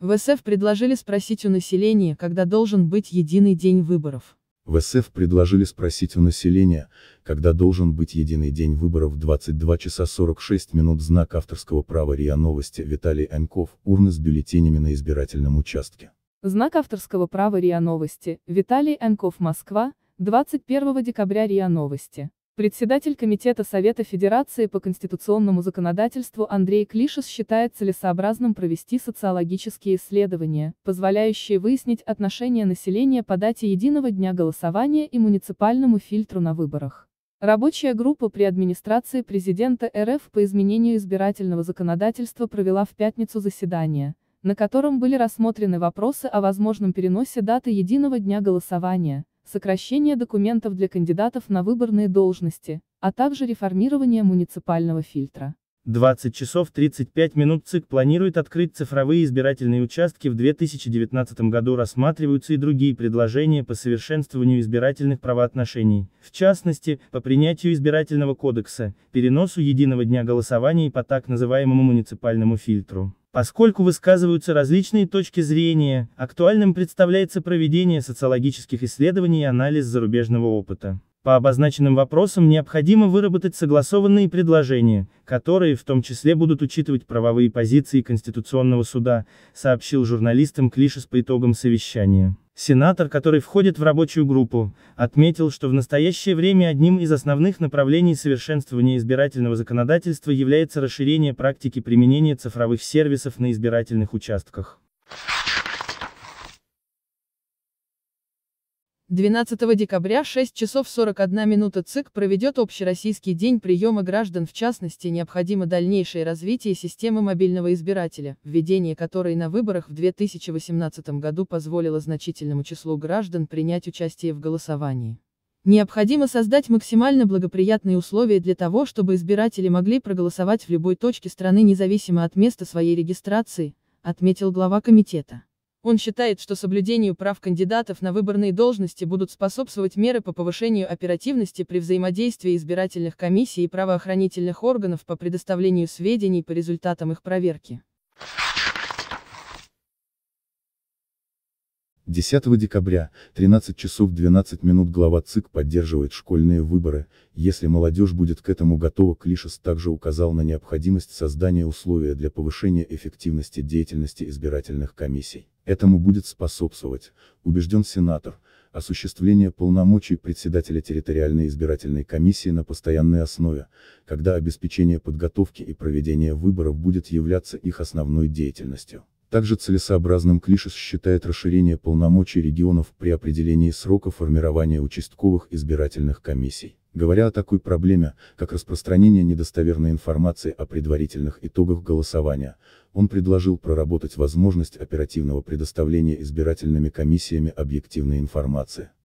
В СФ предложили спросить у населения, когда должен быть единый день выборов. В СФ предложили спросить у населения, когда должен быть единый день выборов 22 часа 46 минут знак авторского права РИА Новости Виталий Аньков, урны с бюллетенями на избирательном участке. Знак авторского права РИА Новости, Виталий Аньков, Москва, 21 декабря РИА Новости. Председатель Комитета Совета Федерации по конституционному законодательству Андрей Клишес считает целесообразным провести социологические исследования, позволяющие выяснить отношение населения по дате единого дня голосования и муниципальному фильтру на выборах. Рабочая группа при администрации президента РФ по изменению избирательного законодательства провела в пятницу заседание, на котором были рассмотрены вопросы о возможном переносе даты единого дня голосования, сокращение документов для кандидатов на выборные должности, а также реформирование муниципального фильтра. 20 часов 35 минут ЦИК планирует открыть цифровые избирательные участки в 2019 году рассматриваются и другие предложения по совершенствованию избирательных правоотношений, в частности, по принятию избирательного кодекса, переносу единого дня голосования и по так называемому муниципальному фильтру. Поскольку высказываются различные точки зрения, актуальным представляется проведение социологических исследований и анализ зарубежного опыта. По обозначенным вопросам необходимо выработать согласованные предложения, которые в том числе будут учитывать правовые позиции Конституционного суда, сообщил журналистам Клишес по итогам совещания. Сенатор, который входит в рабочую группу, отметил, что в настоящее время одним из основных направлений совершенствования избирательного законодательства является расширение практики применения цифровых сервисов на избирательных участках. 12 декабря 6 часов 41 минута ЦИК проведет общероссийский день приема граждан в частности необходимо дальнейшее развитие системы мобильного избирателя, введение которой на выборах в 2018 году позволило значительному числу граждан принять участие в голосовании. Необходимо создать максимально благоприятные условия для того, чтобы избиратели могли проголосовать в любой точке страны независимо от места своей регистрации, отметил глава комитета. Он считает, что соблюдению прав кандидатов на выборные должности будут способствовать меры по повышению оперативности при взаимодействии избирательных комиссий и правоохранительных органов по предоставлению сведений по результатам их проверки. 10 декабря, 13 часов 12 минут глава ЦИК поддерживает школьные выборы, если молодежь будет к этому готова Клишес также указал на необходимость создания условия для повышения эффективности деятельности избирательных комиссий. Этому будет способствовать, убежден сенатор, осуществление полномочий председателя территориальной избирательной комиссии на постоянной основе, когда обеспечение подготовки и проведения выборов будет являться их основной деятельностью. Также целесообразным Клишес считает расширение полномочий регионов при определении срока формирования участковых избирательных комиссий. Говоря о такой проблеме, как распространение недостоверной информации о предварительных итогах голосования, он предложил проработать возможность оперативного предоставления избирательными комиссиями объективной информации.